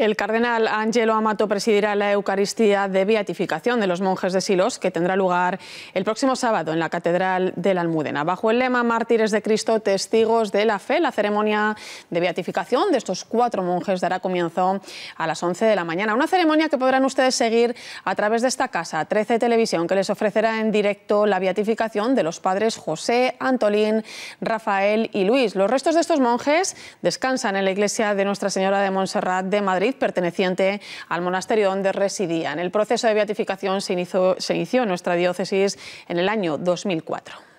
El cardenal Ángelo Amato presidirá la Eucaristía de Beatificación de los monjes de Silos, que tendrá lugar el próximo sábado en la Catedral de la Almudena. Bajo el lema Mártires de Cristo, testigos de la fe, la ceremonia de beatificación de estos cuatro monjes dará comienzo a las 11 de la mañana. Una ceremonia que podrán ustedes seguir a través de esta casa, 13 Televisión, que les ofrecerá en directo la beatificación de los padres José, Antolín, Rafael y Luis. Los restos de estos monjes descansan en la iglesia de Nuestra Señora de Montserrat de Madrid perteneciente al monasterio donde residían. El proceso de beatificación se inició, se inició en nuestra diócesis en el año 2004.